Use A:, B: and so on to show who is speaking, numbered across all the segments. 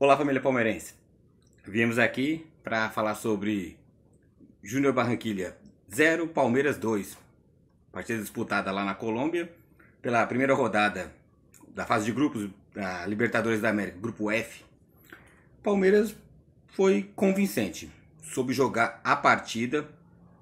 A: Olá, família palmeirense. Viemos aqui para falar sobre Júnior Barranquilha 0, Palmeiras 2. Partida disputada lá na Colômbia pela primeira rodada da fase de grupos da Libertadores da América, grupo F. Palmeiras foi convincente, soube jogar a partida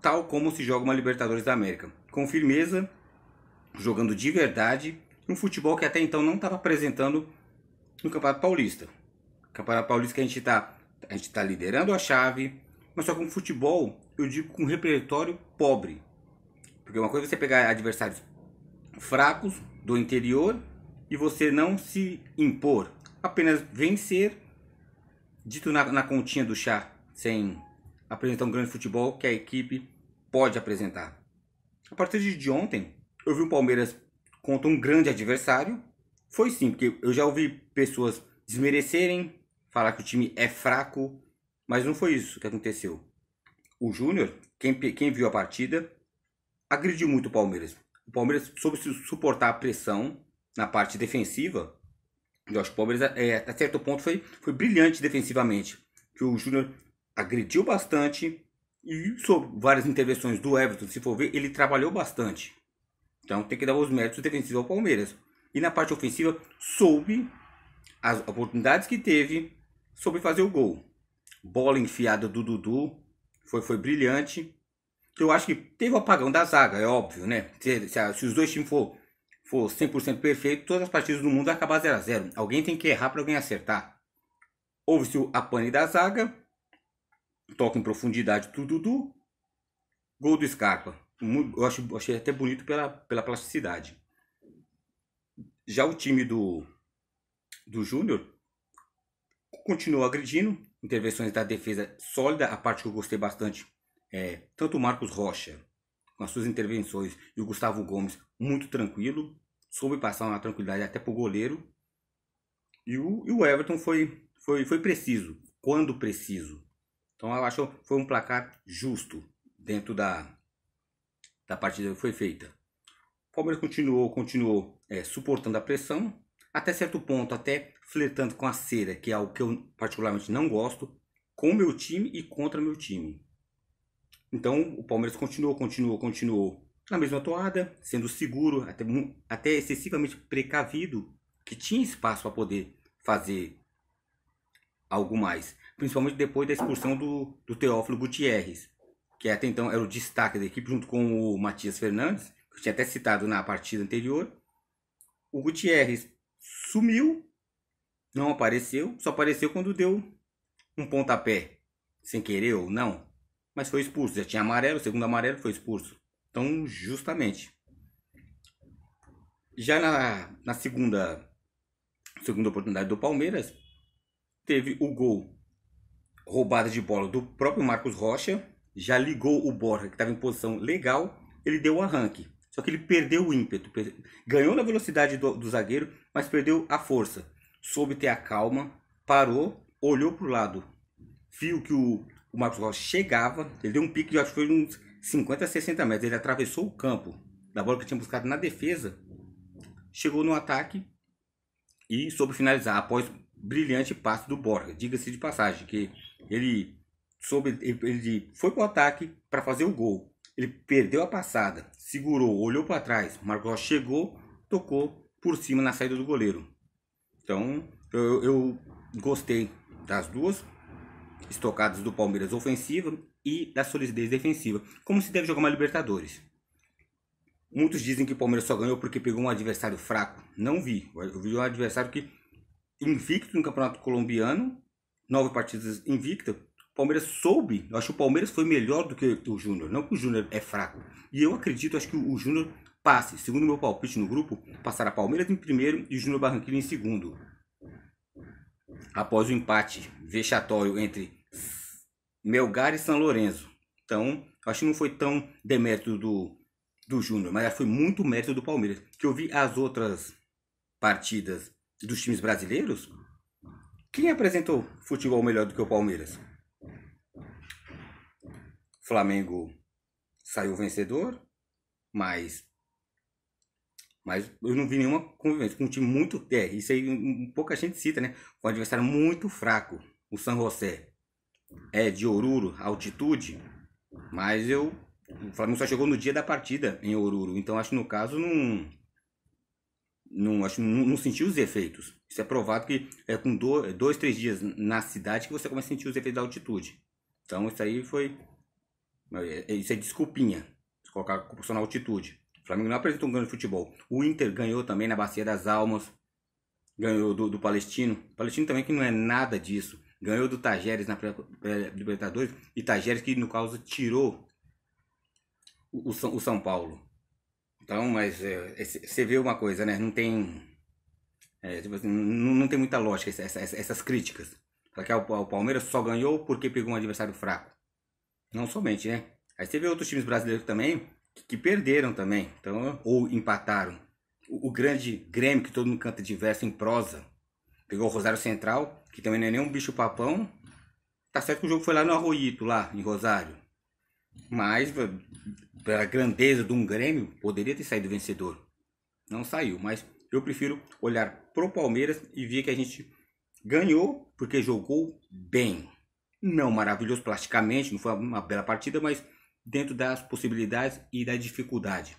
A: tal como se joga uma Libertadores da América, com firmeza, jogando de verdade, um futebol que até então não estava apresentando no Campeonato Paulista. Campeonato Paulista que a gente está a gente tá liderando a chave, mas só com futebol, eu digo com repertório pobre. Porque uma coisa é você pegar adversários fracos do interior e você não se impor, apenas vencer, dito na, na continha do chá, sem apresentar um grande futebol que a equipe pode apresentar. A partir de ontem, eu vi o Palmeiras contra um grande adversário. Foi sim, porque eu já ouvi pessoas desmerecerem falar que o time é fraco, mas não foi isso que aconteceu. O Júnior, quem, quem viu a partida, agrediu muito o Palmeiras. O Palmeiras soube suportar a pressão na parte defensiva. Eu acho que o Palmeiras, é, é a certo ponto, foi, foi brilhante defensivamente. Que o Júnior agrediu bastante e, sob várias intervenções do Everton, se for ver, ele trabalhou bastante. Então tem que dar os méritos defensivos ao Palmeiras. E na parte ofensiva, soube as oportunidades que teve soube fazer o gol. Bola enfiada do Dudu, foi, foi brilhante. Eu acho que teve o apagão da zaga, é óbvio, né? Se, se, se os dois times for, for 100% perfeito, todas as partidas do mundo vão acabar 0 x 0 Alguém tem que errar para alguém acertar. Houve-se a pane da zaga, toca em profundidade do Dudu, gol do Scarpa. Eu acho, achei até bonito pela, pela plasticidade. Já o time do, do Júnior continuou agredindo, intervenções da defesa sólida, a parte que eu gostei bastante é tanto o Marcos Rocha com as suas intervenções e o Gustavo Gomes muito tranquilo, soube passar uma tranquilidade até para o goleiro. E o, e o Everton foi, foi, foi preciso, quando preciso. Então eu acho que foi um placar justo dentro da, da partida que foi feita. O Palmeiras continuou, continuou é, suportando a pressão, até certo ponto, até flertando com a cera, que é algo que eu particularmente não gosto, com o meu time e contra meu time. Então o Palmeiras continuou, continuou, continuou na mesma toada, sendo seguro, até, até excessivamente precavido, que tinha espaço para poder fazer algo mais. Principalmente depois da expulsão do, do Teófilo Gutierrez, que até então era o destaque da equipe, junto com o Matias Fernandes, que eu tinha até citado na partida anterior. O Gutierrez sumiu não apareceu, só apareceu quando deu um pontapé, sem querer ou não. Mas foi expulso, já tinha amarelo, segundo amarelo foi expulso. Então, justamente. Já na, na segunda, segunda oportunidade do Palmeiras, teve o gol roubada de bola do próprio Marcos Rocha, já ligou o Borja, que estava em posição legal, ele deu o um arranque. Só que ele perdeu o ímpeto, ganhou na velocidade do, do zagueiro, mas perdeu a força soube ter a calma, parou, olhou para o lado, viu que o, o Marcos Rocha chegava, ele deu um pique de acho que foi uns 50, 60 metros, ele atravessou o campo da bola que tinha buscado na defesa, chegou no ataque e soube finalizar após brilhante passe do Borja, diga-se de passagem, que ele soube, ele, ele foi para o ataque para fazer o gol. Ele perdeu a passada, segurou, olhou para trás, Marcos Rocha chegou, tocou por cima na saída do goleiro. Então, eu, eu gostei das duas estocadas do Palmeiras ofensiva e da solidez defensiva, como se deve jogar uma Libertadores. Muitos dizem que o Palmeiras só ganhou porque pegou um adversário fraco. Não vi. Eu vi um adversário que invicto no Campeonato Colombiano, nove partidas invicta. O Palmeiras soube. Eu acho que o Palmeiras foi melhor do que o Júnior. Não que o Júnior é fraco. E eu acredito, acho que o Júnior passe, segundo meu palpite no grupo, passará Palmeiras em primeiro e Júnior Barranquilla em segundo. Após o empate vexatório entre Melgar e São Lourenço. Então, acho que não foi tão demérito do, do Júnior, mas foi muito mérito do Palmeiras. Que eu vi as outras partidas dos times brasileiros. Quem apresentou futebol melhor do que o Palmeiras? Flamengo saiu vencedor, mas mas eu não vi nenhuma convivência com um time muito. É, isso aí um, pouca gente cita, né? um adversário muito fraco. O San José é de Oruro, altitude. Mas eu. O Flamengo só chegou no dia da partida em Oruro. Então acho que no caso não. Não, acho, não, não sentiu os efeitos. Isso é provado que é com do, dois, três dias na cidade que você começa a sentir os efeitos da altitude. Então isso aí foi. É, é, isso é desculpinha. colocar a na altitude. O Flamengo não apresentou um grande futebol. O Inter ganhou também na Bacia das Almas. Ganhou do, do Palestino. O Palestino também que não é nada disso. Ganhou do Tajeres na Libertadores. E Tajeres que, no caso, tirou o, o, São, o São Paulo. Então, mas você é, é vê uma coisa, né? Não tem. É, tipo assim, não, não, tem muita lógica essa, essa, essas críticas. Fala que é é o Palmeiras só ganhou porque pegou um adversário fraco. Não somente, né? Aí você vê outros times brasileiros também que perderam também, então, ou empataram. O, o grande Grêmio, que todo mundo canta de verso em prosa, pegou o Rosário Central, que também não é nem um bicho-papão. Tá certo que o jogo foi lá no Arroito, lá em Rosário. Mas, pela grandeza de um Grêmio, poderia ter saído vencedor. Não saiu, mas eu prefiro olhar pro Palmeiras e ver que a gente ganhou porque jogou bem. Não maravilhoso plasticamente, não foi uma bela partida, mas dentro das possibilidades e da dificuldade.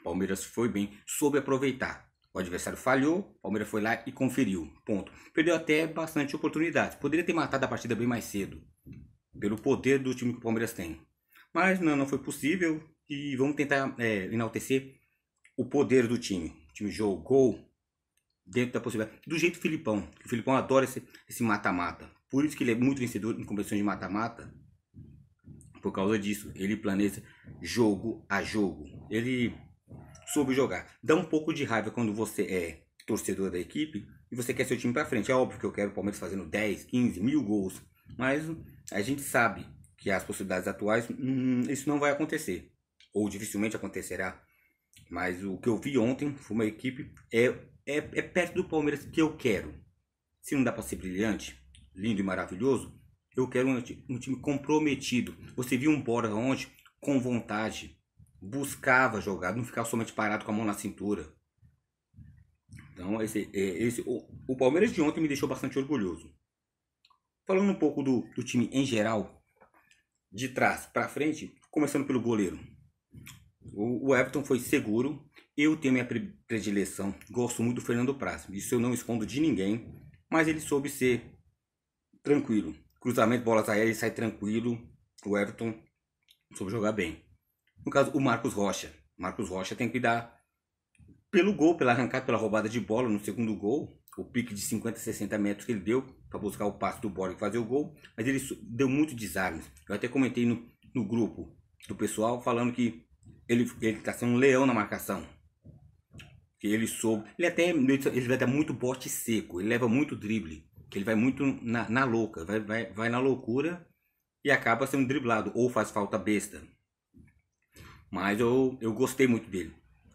A: O Palmeiras foi bem, soube aproveitar. O adversário falhou, o Palmeiras foi lá e conferiu. Ponto. Perdeu até bastante oportunidade. Poderia ter matado a partida bem mais cedo, pelo poder do time que o Palmeiras tem. Mas não, não foi possível e vamos tentar é, enaltecer o poder do time. O time jogou dentro da possibilidade. Do jeito Filipão. O Filipão adora esse mata-mata. Por isso que ele é muito vencedor em competições de mata-mata. Por causa disso, ele planeja jogo a jogo. Ele soube jogar. Dá um pouco de raiva quando você é torcedor da equipe e você quer seu time para frente. É óbvio que eu quero o Palmeiras fazendo 10, 15, mil gols. Mas a gente sabe que as possibilidades atuais, hum, isso não vai acontecer. Ou dificilmente acontecerá. Mas o que eu vi ontem foi uma equipe. É, é, é perto do Palmeiras que eu quero. Se não dá para ser brilhante, lindo e maravilhoso, eu quero um, um time comprometido. Você viu um Bora ontem com vontade, buscava jogar, não ficava somente parado com a mão na cintura. Então, esse, é, esse, o, o Palmeiras de ontem me deixou bastante orgulhoso. Falando um pouco do, do time em geral, de trás para frente, começando pelo goleiro. O, o Everton foi seguro. Eu tenho minha predileção. Gosto muito do Fernando Prass, Isso eu não escondo de ninguém. Mas ele soube ser tranquilo. Cruzamento, bolas aéreas, sai tranquilo. O Everton soube jogar bem. No caso, o Marcos Rocha. Marcos Rocha tem que dar pelo gol, pela arrancada, pela roubada de bola no segundo gol. O pique de 50, 60 metros que ele deu para buscar o passe do Borg e fazer o gol. Mas ele deu muito desarme. Eu até comentei no, no grupo do pessoal falando que ele está sendo um leão na marcação. Que ele soube. Ele até ele vai dar muito bote seco. Ele leva muito drible que ele vai muito na, na louca, vai, vai, vai na loucura e acaba sendo driblado ou faz falta besta. Mas eu, eu gostei muito dele.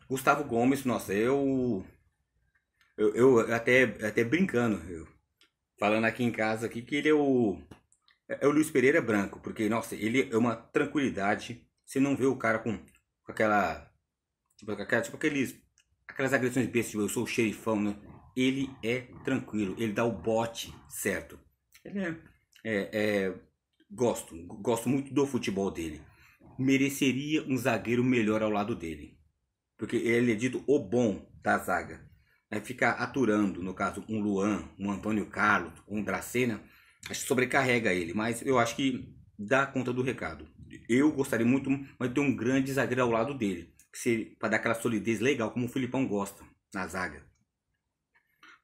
A: Gustavo Gomes, nossa, eu. Eu, eu até, até brincando, eu, falando aqui em casa aqui, que ele é o. É o Luiz Pereira branco, porque, nossa, ele é uma tranquilidade. Você não vê o cara com, com aquela. Tipo, aquela, tipo aqueles. Aquelas agressões bestas, tipo, eu sou o xerifão, né? ele é tranquilo, ele dá o bote certo. Ele é, é, é, gosto, gosto muito do futebol dele. Mereceria um zagueiro melhor ao lado dele, porque ele é dito o bom da zaga. Aí é ficar aturando, no caso, um Luan, um Antônio Carlos, um Dracena, acho que sobrecarrega ele, mas eu acho que dá conta do recado. Eu gostaria muito, de ter um grande zagueiro ao lado dele, para dar aquela solidez legal, como o Filipão gosta na zaga.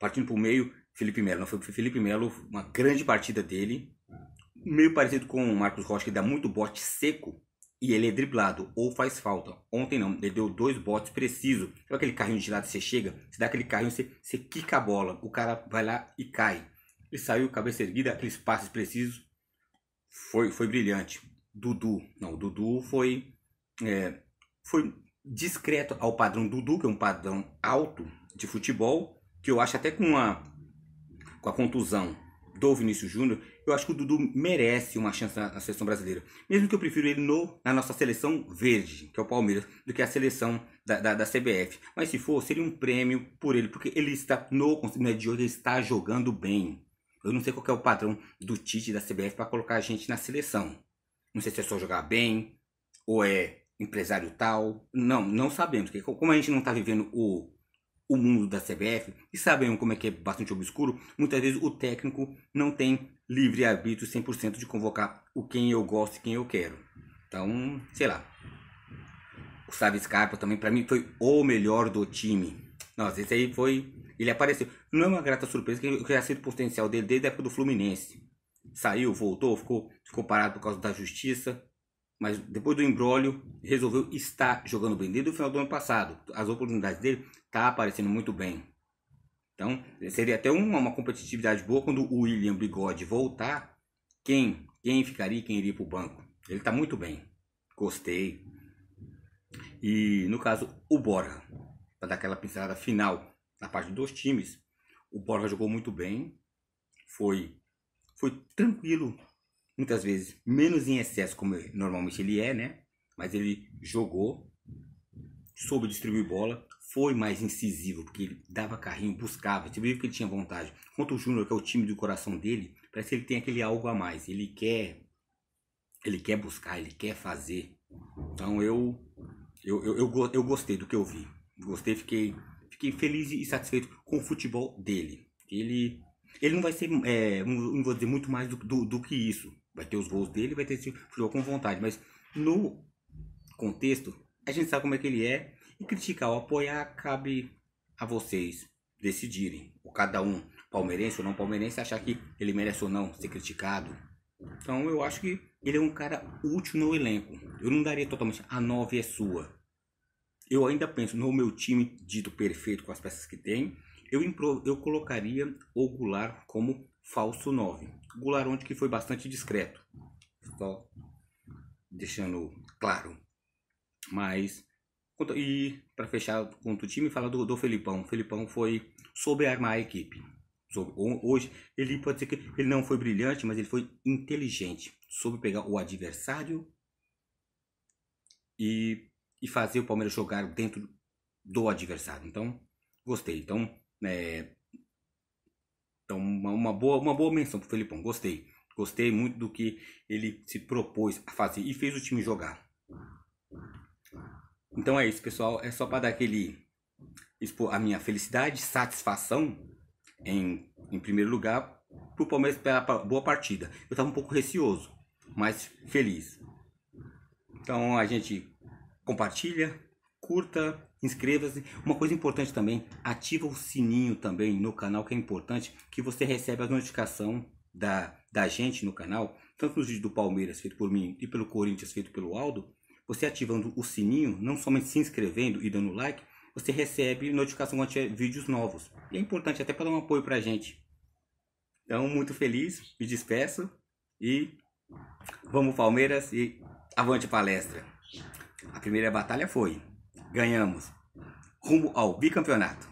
A: Partindo para o meio, Felipe Melo. Não foi Felipe Melo, uma grande partida dele. Meio parecido com o Marcos Rocha, que dá muito bote seco e ele é driblado ou faz falta. Ontem não, ele deu dois botes preciso. Sabe aquele carrinho de lado que você chega, você dá aquele carrinho, você, você quica a bola, o cara vai lá e cai. Ele saiu, cabeça erguida, aqueles passes precisos. Foi, foi brilhante. Dudu, não, o Dudu foi, é, foi discreto ao padrão Dudu, que é um padrão alto de futebol que eu acho até com a, com a contusão do Vinícius Júnior, eu acho que o Dudu merece uma chance na, na seleção brasileira. Mesmo que eu prefiro ele no, na nossa seleção verde, que é o Palmeiras, do que a seleção da, da, da CBF. Mas se for, seria um prêmio por ele, porque ele está no Conselho de hoje, ele está jogando bem. Eu não sei qual é o padrão do Tite da CBF para colocar a gente na seleção. Não sei se é só jogar bem, ou é empresário tal. Não, não sabemos. Porque como a gente não está vivendo o o mundo da CBF e sabem como é que é bastante obscuro, muitas vezes o técnico não tem livre arbítrio 100% de convocar o quem eu gosto e quem eu quero. Então, sei lá. O Sávio Scarpa também para mim foi o melhor do time. Nossa, esse aí foi, ele apareceu. Não é uma grata surpresa que eu já sei o potencial dele desde a época do Fluminense. Saiu, voltou, ficou, ficou parado por causa da justiça mas depois do embrólio resolveu estar jogando bem desde o final do ano passado. As oportunidades dele tá aparecendo muito bem. Então, seria até uma, uma competitividade boa quando o William Bigode voltar, quem quem ficaria, quem iria para o banco. Ele está muito bem. Gostei. E no caso, o Borja, para dar aquela pincelada final na parte dos times, o Borja jogou muito bem, foi foi tranquilo muitas vezes menos em excesso, como normalmente ele é, né? Mas ele jogou, soube distribuir bola, foi mais incisivo, porque ele dava carrinho, buscava, você viu que ele tinha vontade. Quanto o Júnior, que é o time do coração dele, parece que ele tem aquele algo a mais, ele quer ele quer buscar, ele quer fazer. Então eu eu, eu, eu, eu gostei do que eu vi. Gostei, fiquei, fiquei feliz e satisfeito com o futebol dele. Ele, ele não vai ser, é, não vou dizer muito mais do, do, do que isso, vai ter os gols dele, vai ter esse jogo com vontade. Mas no contexto, a gente sabe como é que ele é. E criticar ou apoiar cabe a vocês decidirem. o cada um, palmeirense ou não palmeirense, achar que ele merece ou não ser criticado. Então eu acho que ele é um cara útil no elenco. Eu não daria totalmente a nove é sua. Eu ainda penso no meu time dito perfeito com as peças que tem. Eu, eu colocaria o Goulart como falso 9. Goulart que foi bastante discreto, só deixando claro. Mas, e para fechar contra o time, fala do, do Felipão. O Felipão foi sobre armar a equipe. Hoje, ele pode ser que ele não foi brilhante, mas ele foi inteligente. Soube pegar o adversário e, e fazer o Palmeiras jogar dentro do adversário. Então, gostei. Então, é, então, uma, uma boa, uma boa menção pro Felipão. Gostei. Gostei muito do que ele se propôs a fazer e fez o time jogar. Então é isso, pessoal. É só para dar aquele expor a minha felicidade, satisfação em, em primeiro lugar para o Palmeiras pela boa partida. Eu estava um pouco receoso, mas feliz. Então a gente compartilha, curta, Inscreva-se. Uma coisa importante também, ativa o sininho também no canal, que é importante, que você receba a notificação da, da gente no canal, tanto nos vídeos do Palmeiras feito por mim e pelo Corinthians feito pelo Aldo. Você ativando o sininho, não somente se inscrevendo e dando like, você recebe notificação quando tiver vídeos novos. E é importante até para dar um apoio para a gente. Então, muito feliz, me despeço e vamos Palmeiras e avante palestra. A primeira batalha foi ganhamos rumo ao bicampeonato.